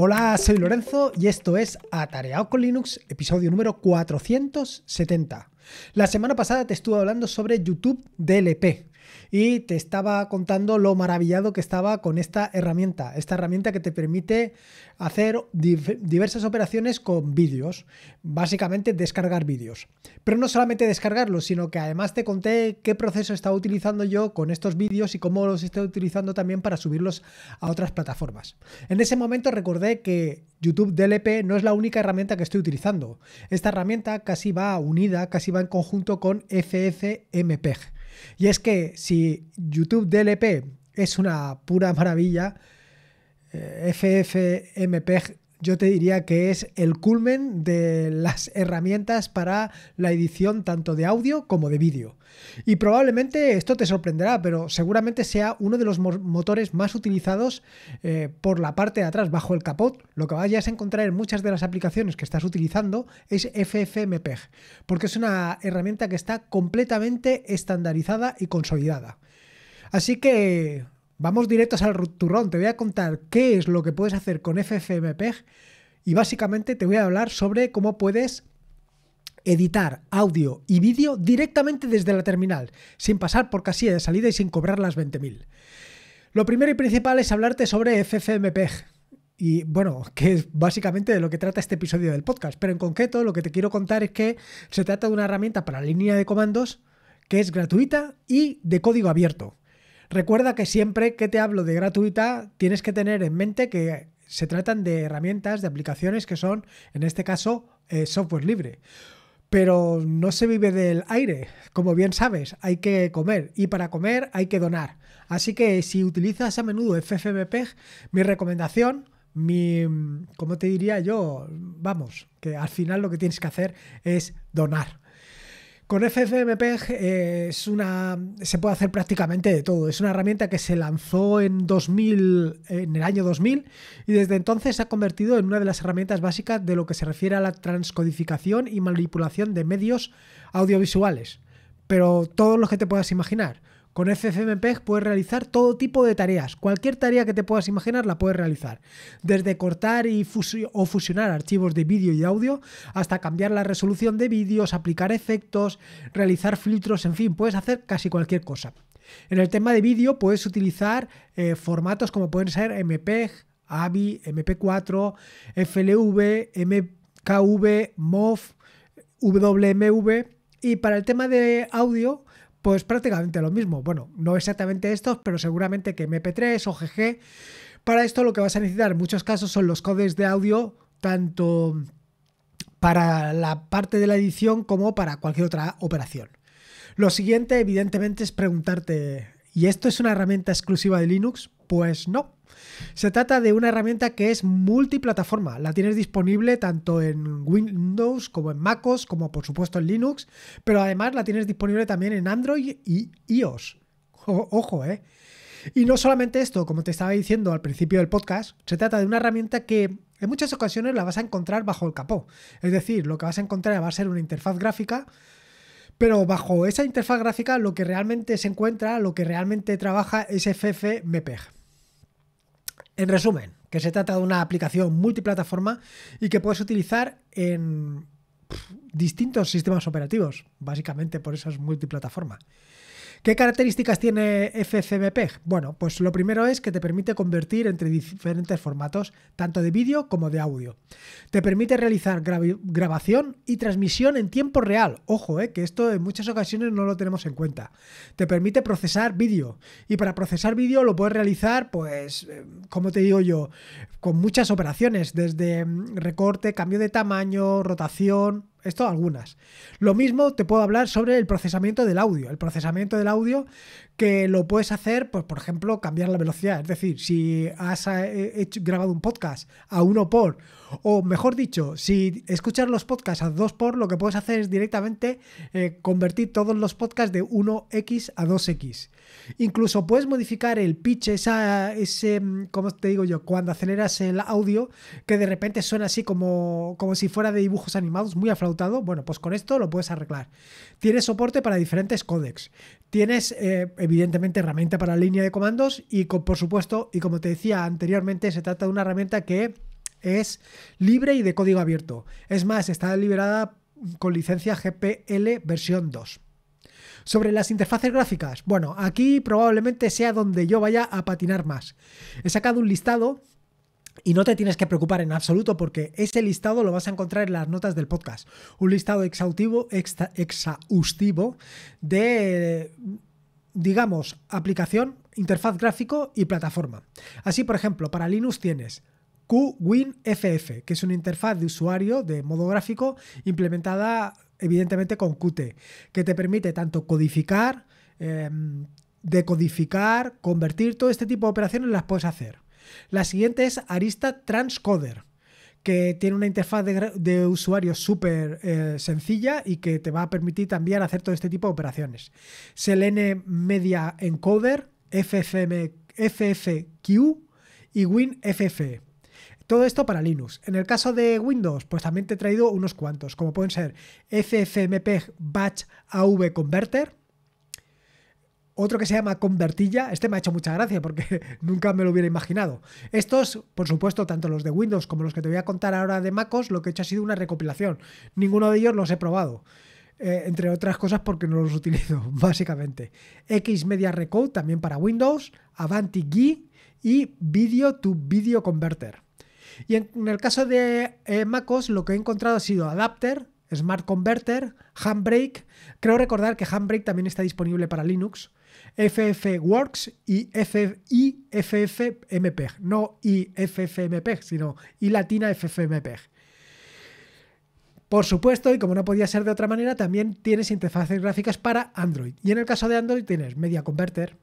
Hola, soy Lorenzo y esto es Atareado con Linux, episodio número 470. La semana pasada te estuve hablando sobre YouTube DLP, y te estaba contando lo maravillado que estaba con esta herramienta, esta herramienta que te permite hacer diversas operaciones con vídeos, básicamente descargar vídeos. Pero no solamente descargarlos, sino que además te conté qué proceso estaba utilizando yo con estos vídeos y cómo los estoy utilizando también para subirlos a otras plataformas. En ese momento recordé que YouTube DLP no es la única herramienta que estoy utilizando. Esta herramienta casi va unida, casi va en conjunto con FFmpeg y es que si YouTube DLP es una pura maravilla, eh, FFmpeg yo te diría que es el culmen de las herramientas para la edición tanto de audio como de vídeo. Y probablemente esto te sorprenderá, pero seguramente sea uno de los motores más utilizados eh, por la parte de atrás, bajo el capot. Lo que vayas a encontrar en muchas de las aplicaciones que estás utilizando es FFmpeg, porque es una herramienta que está completamente estandarizada y consolidada. Así que Vamos directos al turrón, te voy a contar qué es lo que puedes hacer con FFmpeg y básicamente te voy a hablar sobre cómo puedes editar audio y vídeo directamente desde la terminal, sin pasar por casilla de salida y sin cobrar las 20.000. Lo primero y principal es hablarte sobre FFmpeg. Y bueno, que es básicamente de lo que trata este episodio del podcast, pero en concreto lo que te quiero contar es que se trata de una herramienta para línea de comandos que es gratuita y de código abierto. Recuerda que siempre que te hablo de gratuita, tienes que tener en mente que se tratan de herramientas, de aplicaciones que son, en este caso, eh, software libre. Pero no se vive del aire, como bien sabes, hay que comer y para comer hay que donar. Así que si utilizas a menudo FFmpeg, mi recomendación, mi, ¿cómo te diría yo? Vamos, que al final lo que tienes que hacer es donar. Con FFmpeg eh, es una, se puede hacer prácticamente de todo. Es una herramienta que se lanzó en 2000, en el año 2000 y desde entonces se ha convertido en una de las herramientas básicas de lo que se refiere a la transcodificación y manipulación de medios audiovisuales. Pero todo lo que te puedas imaginar con FFmpeg puedes realizar todo tipo de tareas. Cualquier tarea que te puedas imaginar la puedes realizar. Desde cortar y o fusionar archivos de vídeo y audio hasta cambiar la resolución de vídeos, aplicar efectos, realizar filtros, en fin, puedes hacer casi cualquier cosa. En el tema de vídeo puedes utilizar eh, formatos como pueden ser MPEG, AVI, MP4, FLV, MKV, MOV, WMV. Y para el tema de audio pues prácticamente lo mismo. Bueno, no exactamente estos, pero seguramente que MP3 o GG. Para esto lo que vas a necesitar en muchos casos son los codes de audio, tanto para la parte de la edición como para cualquier otra operación. Lo siguiente, evidentemente, es preguntarte, ¿y esto es una herramienta exclusiva de Linux? Pues no. Se trata de una herramienta que es multiplataforma. La tienes disponible tanto en Windows como en MacOS, como por supuesto en Linux, pero además la tienes disponible también en Android y iOS. ojo, ¿eh? Y no solamente esto, como te estaba diciendo al principio del podcast, se trata de una herramienta que en muchas ocasiones la vas a encontrar bajo el capó. Es decir, lo que vas a encontrar va a ser una interfaz gráfica, pero bajo esa interfaz gráfica lo que realmente se encuentra, lo que realmente trabaja es FFmpeg. En resumen, que se trata de una aplicación multiplataforma y que puedes utilizar en distintos sistemas operativos, básicamente por eso es multiplataforma. ¿Qué características tiene FCMP? Bueno, pues lo primero es que te permite convertir entre diferentes formatos, tanto de vídeo como de audio. Te permite realizar grabación y transmisión en tiempo real. Ojo, eh, que esto en muchas ocasiones no lo tenemos en cuenta. Te permite procesar vídeo. Y para procesar vídeo lo puedes realizar, pues, eh, como te digo yo, con muchas operaciones, desde mm, recorte, cambio de tamaño, rotación, esto algunas. Lo mismo te puedo hablar sobre el procesamiento del audio. El procesamiento del audio que lo puedes hacer, pues por ejemplo, cambiar la velocidad. Es decir, si has eh, grabado un podcast a uno por, o mejor dicho, si escuchas los podcasts a dos por, lo que puedes hacer es directamente eh, convertir todos los podcasts de 1x a 2x. Incluso puedes modificar el pitch, esa, ese, mm, como te digo yo? Cuando aceleras el audio, que de repente suena así como, como si fuera de dibujos animados, muy aflautado. Bueno, pues con esto lo puedes arreglar. tiene soporte para diferentes códecs. Tienes, eh, evidentemente herramienta para línea de comandos y por supuesto, y como te decía anteriormente, se trata de una herramienta que es libre y de código abierto. Es más, está liberada con licencia GPL versión 2. Sobre las interfaces gráficas, bueno, aquí probablemente sea donde yo vaya a patinar más. He sacado un listado y no te tienes que preocupar en absoluto porque ese listado lo vas a encontrar en las notas del podcast. Un listado exhaustivo, exhaustivo de digamos, aplicación, interfaz gráfico y plataforma. Así, por ejemplo, para Linux tienes QWinFF, que es una interfaz de usuario de modo gráfico implementada evidentemente con Qt, que te permite tanto codificar, em, decodificar, convertir, todo este tipo de operaciones las puedes hacer. La siguiente es Arista Transcoder, que tiene una interfaz de, usuario súper eh, sencilla y que te va a permitir también hacer todo este tipo de operaciones. Selene Media Encoder, FFQ y WinFF. E. Todo esto para Linux. En el caso de Windows, pues también te he traído unos cuantos, como pueden ser FFmpeg Batch AV Converter, otro que se llama Convertilla, este me ha hecho mucha gracia porque nunca me lo hubiera imaginado. Estos, por supuesto, tanto los de Windows como los que te voy a contar ahora de MacOS, lo que he hecho ha sido una recopilación. Ninguno de ellos los he probado. Eh, entre otras cosas porque no los utilizo, básicamente. X Media Recode también para Windows, Avanti y Video to Video Converter. Y en, el caso de eh, MacOS lo que he encontrado ha sido Adapter, Smart Converter, Handbrake. Creo recordar que Handbrake también está disponible para Linux. FFWorks y IFFmpeg. No IFFmpeg, sino I latina FFmpeg. Por supuesto, y como no podía ser de otra manera, también tienes interfaces gráficas para Android. Y en el caso de Android tienes Media Converter,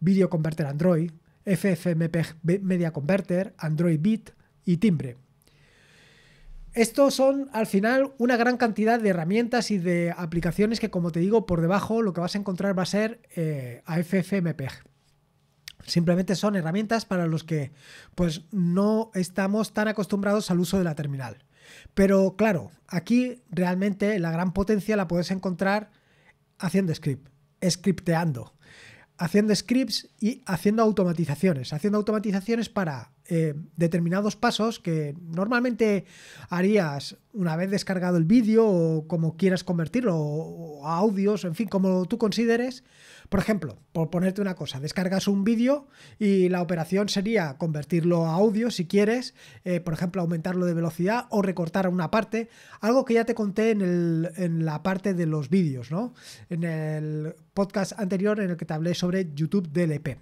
Video Converter Android, FFmpeg Media Converter, Android Bit y Timbre. Estos son al final una gran cantidad de herramientas y de aplicaciones que, como te digo, por debajo lo que vas a encontrar va a ser eh, Simplemente son herramientas para los que pues no estamos tan acostumbrados al uso de la terminal. Pero claro, aquí realmente la gran potencia la puedes encontrar haciendo script, scripteando, haciendo scripts y haciendo automatizaciones, haciendo automatizaciones para eh, determinados pasos que normalmente harías una vez descargado el vídeo o como quieras convertirlo, a audios, en fin, como tú consideres. Por ejemplo, por ponerte una cosa, descargas un vídeo y la operación sería convertirlo a audio si quieres, eh, por ejemplo, aumentarlo de velocidad o recortar una parte, algo que ya te conté en, en la parte de los vídeos, ¿no? En el podcast anterior en el que te hablé sobre YouTube DLP.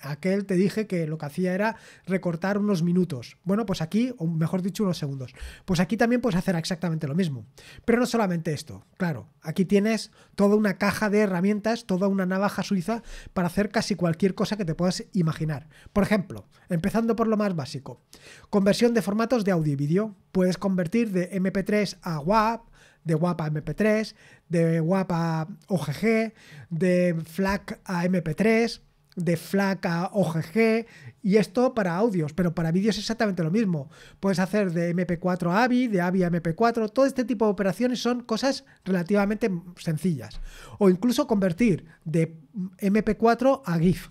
Aquel te dije que lo que hacía era recortar unos minutos. Bueno, pues aquí, o mejor dicho, unos segundos. Pues aquí también puedes hacer exactamente lo mismo. Pero no solamente esto, claro, aquí tienes toda una caja de herramientas, toda una navaja suiza para hacer casi cualquier cosa que te puedas imaginar. Por ejemplo, empezando por lo más básico, conversión de formatos de audio y vídeo. Puedes convertir de MP3 a WAP, de WAP a MP3, de WAP a OGG, de FLAC a MP3 de FLAC a OGG y esto para audios, pero para vídeos es exactamente lo mismo. Puedes hacer de MP4 a AVI, de AVI a MP4, todo este tipo de operaciones son cosas relativamente sencillas. O incluso convertir de MP4 a GIF.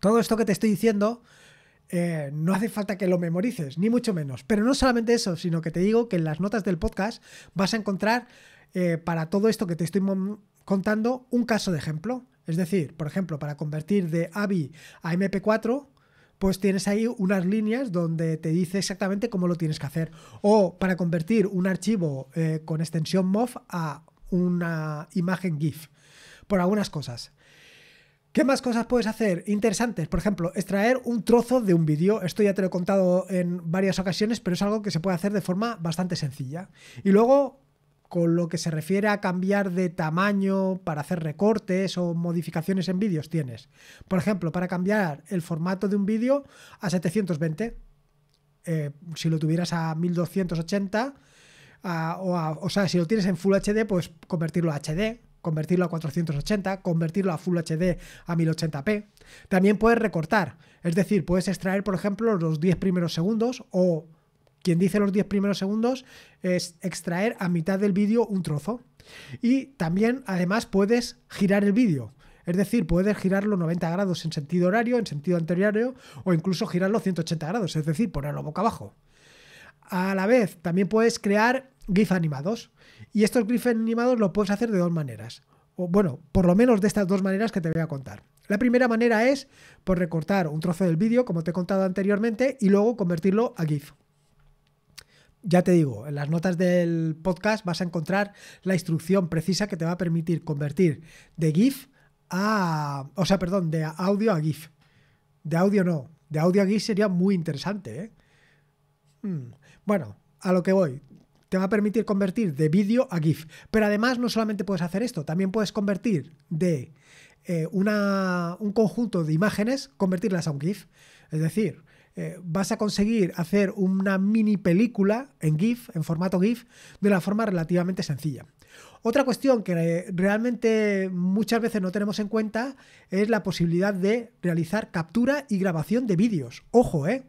Todo esto que te estoy diciendo eh, no hace falta que lo memorices, ni mucho menos. Pero no solamente eso, sino que te digo que en las notas del podcast vas a encontrar eh, para todo esto que te estoy contando un caso de ejemplo. Es decir, por ejemplo, para convertir de AVI a MP4, pues tienes ahí unas líneas donde te dice exactamente cómo lo tienes que hacer. O para convertir un archivo eh, con extensión MOV a una imagen GIF, por algunas cosas. ¿Qué más cosas puedes hacer interesantes? Por ejemplo, extraer un trozo de un vídeo. Esto ya te lo he contado en varias ocasiones, pero es algo que se puede hacer de forma bastante sencilla. Y luego con lo que se refiere a cambiar de tamaño para hacer recortes o modificaciones en vídeos tienes. Por ejemplo, para cambiar el formato de un vídeo a 720, eh, si lo tuvieras a 1280, o, o sea, si lo tienes en Full HD, pues convertirlo a HD, convertirlo a 480, convertirlo a Full HD a 1080p. También puedes recortar, es decir, puedes extraer, por ejemplo, los 10 primeros segundos o quien dice los 10 primeros segundos es extraer a mitad del vídeo un trozo. Y también, además, puedes girar el vídeo. Es decir, puedes girarlo 90 grados en sentido horario, en sentido anterior, o incluso girarlo 180 grados, es decir, ponerlo boca abajo. A la vez, también puedes crear GIF animados. Y estos GIF animados lo puedes hacer de dos maneras. O, bueno, por lo menos de estas dos maneras que te voy a contar. La primera manera es por pues, recortar un trozo del vídeo, como te he contado anteriormente, y luego convertirlo a GIF ya te digo, en las notas del podcast vas a encontrar la instrucción precisa que te va a permitir convertir de GIF a. O sea, perdón, de audio a GIF. De audio no. De audio a GIF sería muy interesante, ¿eh? hmm. Bueno, a lo que voy. Te va a permitir convertir de vídeo a GIF. Pero además no solamente puedes hacer esto, también puedes convertir de eh, un conjunto de imágenes, convertirlas a un GIF. Es decir, eh, vas a conseguir hacer una mini película en GIF, en formato GIF, de la forma relativamente sencilla. Otra cuestión que eh, realmente muchas veces no tenemos en cuenta es la posibilidad de realizar captura y grabación de vídeos. Ojo, ¿eh?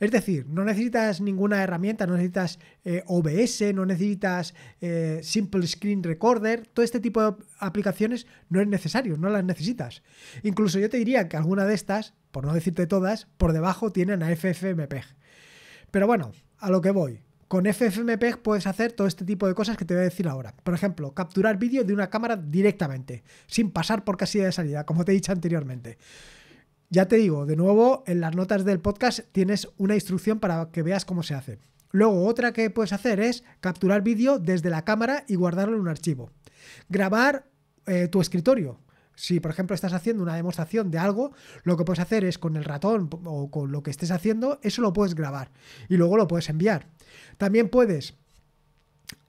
Es decir, no necesitas ninguna herramienta, no necesitas eh, OBS, no necesitas eh, Simple Screen Recorder, todo este tipo de aplicaciones no es necesario, no las necesitas. Incluso yo te diría que alguna de estas, por no decirte todas, por debajo tienen a FFmpeg. Pero bueno, a lo que voy. Con FFmpeg puedes hacer todo este tipo de cosas que te voy a decir ahora. Por ejemplo, capturar vídeo de una cámara directamente, sin pasar por casilla de salida, como te he dicho anteriormente. Ya te digo, de nuevo, en las notas del podcast tienes una instrucción para que veas cómo se hace. Luego, otra que puedes hacer es capturar vídeo desde la cámara y guardarlo en un archivo. Grabar eh, tu escritorio. Si, por ejemplo, estás haciendo una demostración de algo, lo que puedes hacer es con el ratón o con lo que estés haciendo, eso lo puedes grabar y luego lo puedes enviar. También puedes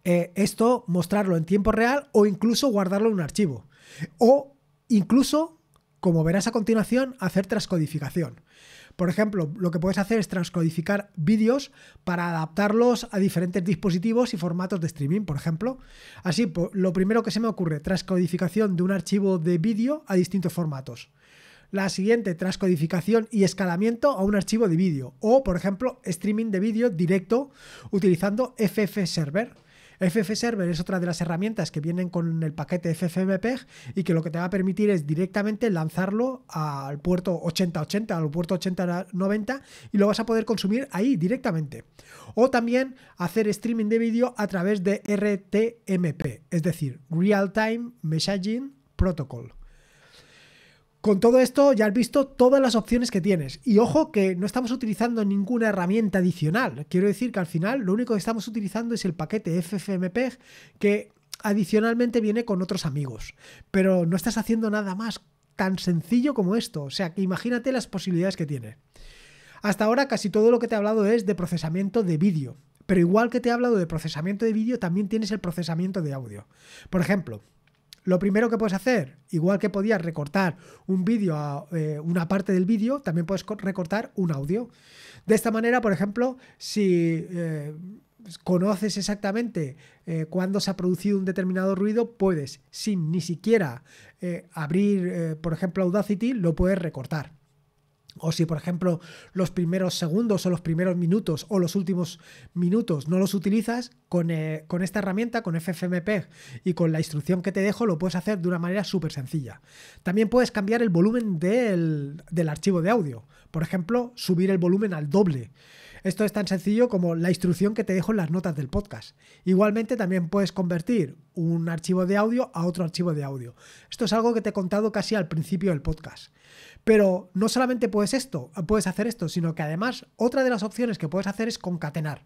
eh, esto mostrarlo en tiempo real o incluso guardarlo en un archivo. O incluso, como verás a continuación, hacer transcodificación. Por ejemplo, lo que puedes hacer es transcodificar vídeos para adaptarlos a diferentes dispositivos y formatos de streaming, por ejemplo. Así, lo primero que se me ocurre, transcodificación de un archivo de vídeo a distintos formatos. La siguiente, transcodificación y escalamiento a un archivo de vídeo. O, por ejemplo, streaming de vídeo directo utilizando FFServer. FF Server es otra de las herramientas que vienen con el paquete FFmpeg y que lo que te va a permitir es directamente lanzarlo al puerto 8080, al puerto 8090 y lo vas a poder consumir ahí directamente. O también hacer streaming de vídeo a través de RTMP, es decir, Real Time Messaging Protocol. Con todo esto ya has visto todas las opciones que tienes. Y ojo que no estamos utilizando ninguna herramienta adicional. Quiero decir que al final lo único que estamos utilizando es el paquete FFmpeg que adicionalmente viene con otros amigos. Pero no estás haciendo nada más tan sencillo como esto. O sea que imagínate las posibilidades que tiene. Hasta ahora casi todo lo que te he hablado es de procesamiento de vídeo. Pero igual que te he hablado de procesamiento de vídeo, también tienes el procesamiento de audio. Por ejemplo, lo primero que puedes hacer, igual que podías recortar un vídeo eh, una parte del vídeo, también puedes recortar un audio. De esta manera, por ejemplo, si eh, conoces exactamente eh, cuándo se ha producido un determinado ruido, puedes, sin ni siquiera abrir, por ejemplo, Audacity, lo puedes recortar. O si, por ejemplo, los primeros segundos o los primeros minutos o los últimos minutos no los utilizas, con, eh, esta herramienta, con FFmpeg y con la instrucción que te dejo, lo puedes hacer de una manera súper sencilla. También puedes cambiar el volumen del archivo de audio. Por ejemplo, subir el volumen al doble. Esto es tan sencillo como la instrucción que te dejo en las notas del podcast. Igualmente también puedes convertir un archivo de audio a otro archivo de audio. Esto es algo que te he contado casi al principio del podcast. Pero no solamente puedes esto, puedes hacer esto, sino que además otra de las opciones que puedes hacer es concatenar.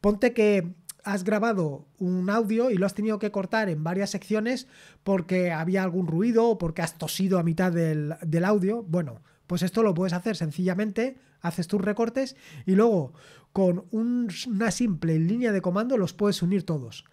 Ponte que has grabado un audio y lo has tenido que cortar en varias secciones porque había algún ruido o porque has tosido a mitad del, del audio. Bueno, pues esto lo puedes hacer sencillamente haces tus recortes y luego con una simple línea de comando los puedes unir todos.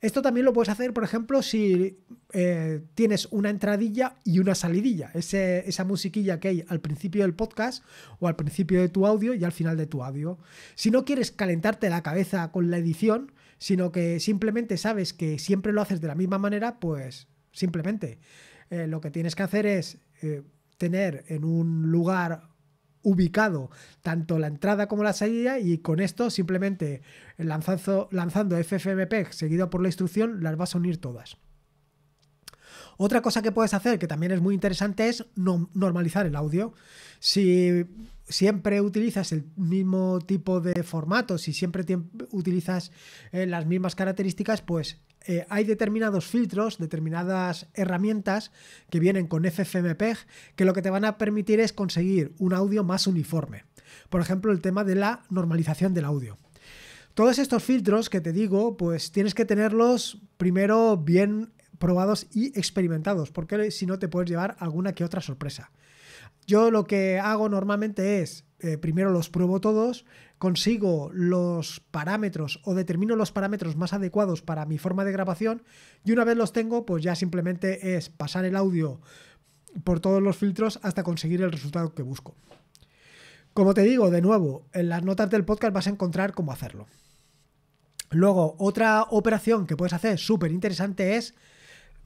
Esto también lo puedes hacer, por ejemplo, si eh, tienes una entradilla y una salidilla. esa musiquilla que hay al principio del podcast o al principio de tu audio y al final de tu audio. Si no quieres calentarte la cabeza con la edición, sino que simplemente sabes que siempre lo haces de la misma manera, pues simplemente eh, lo que tienes que hacer es eh, tener en un lugar ubicado tanto la entrada como la salida y con esto simplemente lanzando, lanzando FFmpeg seguido por la instrucción las vas a unir todas. Otra cosa que puedes hacer, que también es muy interesante, es normalizar el audio. Si siempre utilizas el mismo tipo de formato, si siempre utilizas eh, las mismas características, pues eh, hay determinados filtros, determinadas herramientas que vienen con FFmpeg que lo que te van a permitir es conseguir un audio más uniforme. Por ejemplo, el tema de la normalización del audio. Todos estos filtros que te digo, pues tienes que tenerlos primero bien probados y experimentados, porque si no te puedes llevar alguna que otra sorpresa. Yo lo que hago normalmente es eh, primero los pruebo todos, consigo los parámetros o determino los parámetros más adecuados para mi forma de grabación y una vez los tengo, pues ya simplemente es pasar el audio por todos los filtros hasta conseguir el resultado que busco. Como te digo, de nuevo, en las notas del podcast vas a encontrar cómo hacerlo. Luego, otra operación que puedes hacer súper interesante es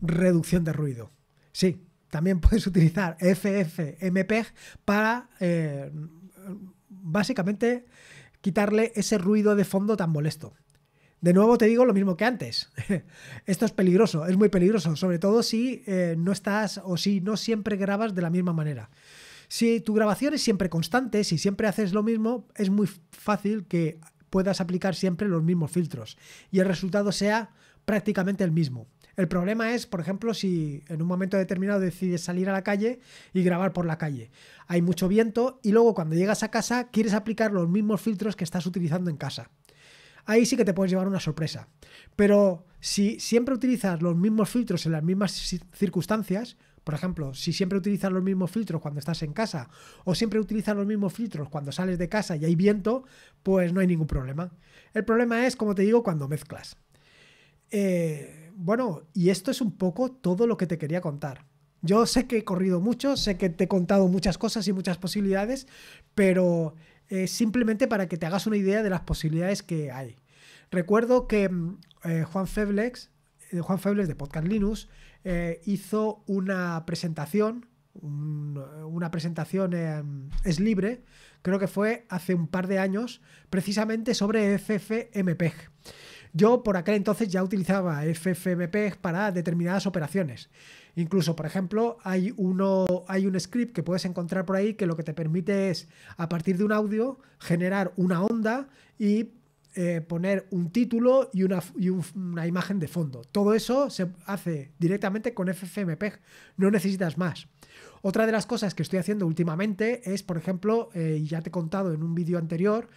reducción de ruido. Sí, también puedes utilizar FFmpeg para eh, básicamente quitarle ese ruido de fondo tan molesto. De nuevo te digo lo mismo que antes. Esto es peligroso, es muy peligroso, sobre todo si eh, no estás o si no siempre grabas de la misma manera. Si tu grabación es siempre constante, si siempre haces lo mismo, es muy fácil que puedas aplicar siempre los mismos filtros y el resultado sea prácticamente el mismo. El problema es, por ejemplo, si en un momento determinado decides salir a la calle y grabar por la calle. Hay mucho viento y luego cuando llegas a casa quieres aplicar los mismos filtros que estás utilizando en casa. Ahí sí que te puedes llevar una sorpresa. Pero si siempre utilizas los mismos filtros en las mismas circunstancias, por ejemplo, si siempre utilizas los mismos filtros cuando estás en casa o siempre utilizas los mismos filtros cuando sales de casa y hay viento, pues no hay ningún problema. El problema es, como te digo, cuando mezclas. Eh, bueno, y esto es un poco todo lo que te quería contar. Yo sé que he corrido mucho, sé que te he contado muchas cosas y muchas posibilidades, pero eh, simplemente para que te hagas una idea de las posibilidades que hay. Recuerdo que mm, eh, Juan Feblex, eh, Juan Feblex de Podcast Linux, hizo una presentación, una presentación es libre, creo que fue hace un par de años, precisamente sobre e FFmpeg. Yo por aquel entonces ya utilizaba FFmpeg para determinadas operaciones. Incluso, por ejemplo, hay, uno, hay un script que puedes encontrar por ahí que lo que te permite es, a partir de un audio, generar una onda y eh, poner un título y, una, una, imagen de fondo. Todo eso se hace directamente con FFmpeg, no necesitas más. Otra de las cosas que estoy haciendo últimamente es, por ejemplo, eh, y ya te he contado en un vídeo anterior,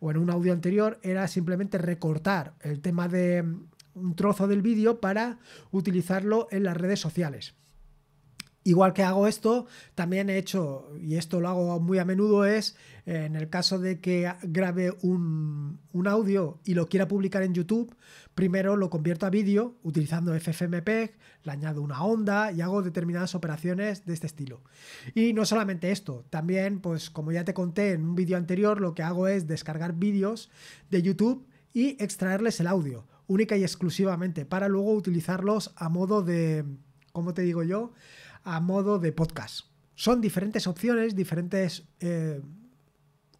o en un audio anterior era simplemente recortar el tema de mm, un trozo del vídeo para utilizarlo en las redes sociales. Igual que hago esto, también he hecho, y esto lo hago muy a menudo, es eh, en el caso de que grabe un, audio y lo quiera publicar en YouTube, primero lo convierto a vídeo utilizando FFmpeg, le añado una onda y hago determinadas operaciones de este estilo. Y no solamente esto, también, pues como ya te conté en un vídeo anterior, lo que hago es descargar vídeos de YouTube y extraerles el audio, única y exclusivamente, para luego utilizarlos a modo de, ¿cómo te digo yo? a modo de podcast. Son diferentes opciones, diferentes eh,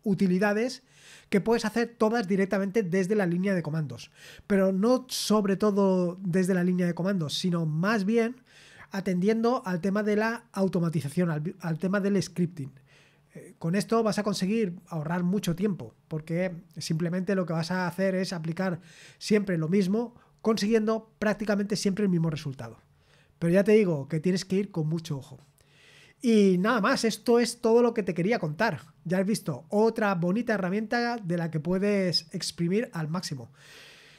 utilidades que puedes hacer todas directamente desde la línea de comandos. Pero no sobre todo desde la línea de comandos, sino más bien atendiendo al tema de la automatización, al, tema del scripting. Eh, con esto vas a conseguir ahorrar mucho tiempo, porque simplemente lo que vas a hacer es aplicar siempre lo mismo, consiguiendo prácticamente siempre el mismo resultado. Pero ya te digo que tienes que ir con mucho ojo. Y nada más, esto es todo lo que te quería contar. Ya has visto, otra bonita herramienta de la que puedes exprimir al máximo.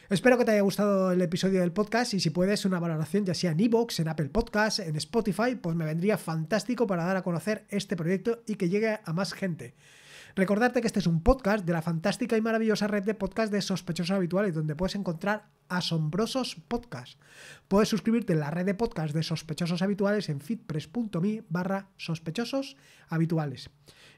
Espero que te haya gustado el episodio del podcast y si puedes una valoración ya sea en iVoox, en Apple Podcast, en Spotify, pues me vendría fantástico para dar a conocer este proyecto y que llegue a más gente. Recordarte que este es un podcast de la fantástica y maravillosa red de podcast de sospechosos habituales, donde puedes encontrar asombrosos podcasts. Puedes suscribirte en la red de podcast de sospechosos habituales en fitpress.me barra sospechosos habituales.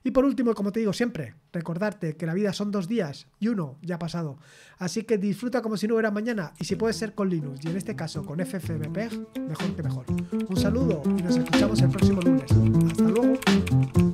Y por último, como te digo siempre, recordarte que la vida son dos días y uno ya ha pasado. Así que disfruta como si no hubiera mañana y si puede ser con Linux y en este caso con FFmpeg, mejor que mejor. Un saludo y nos escuchamos el próximo lunes. Hasta luego.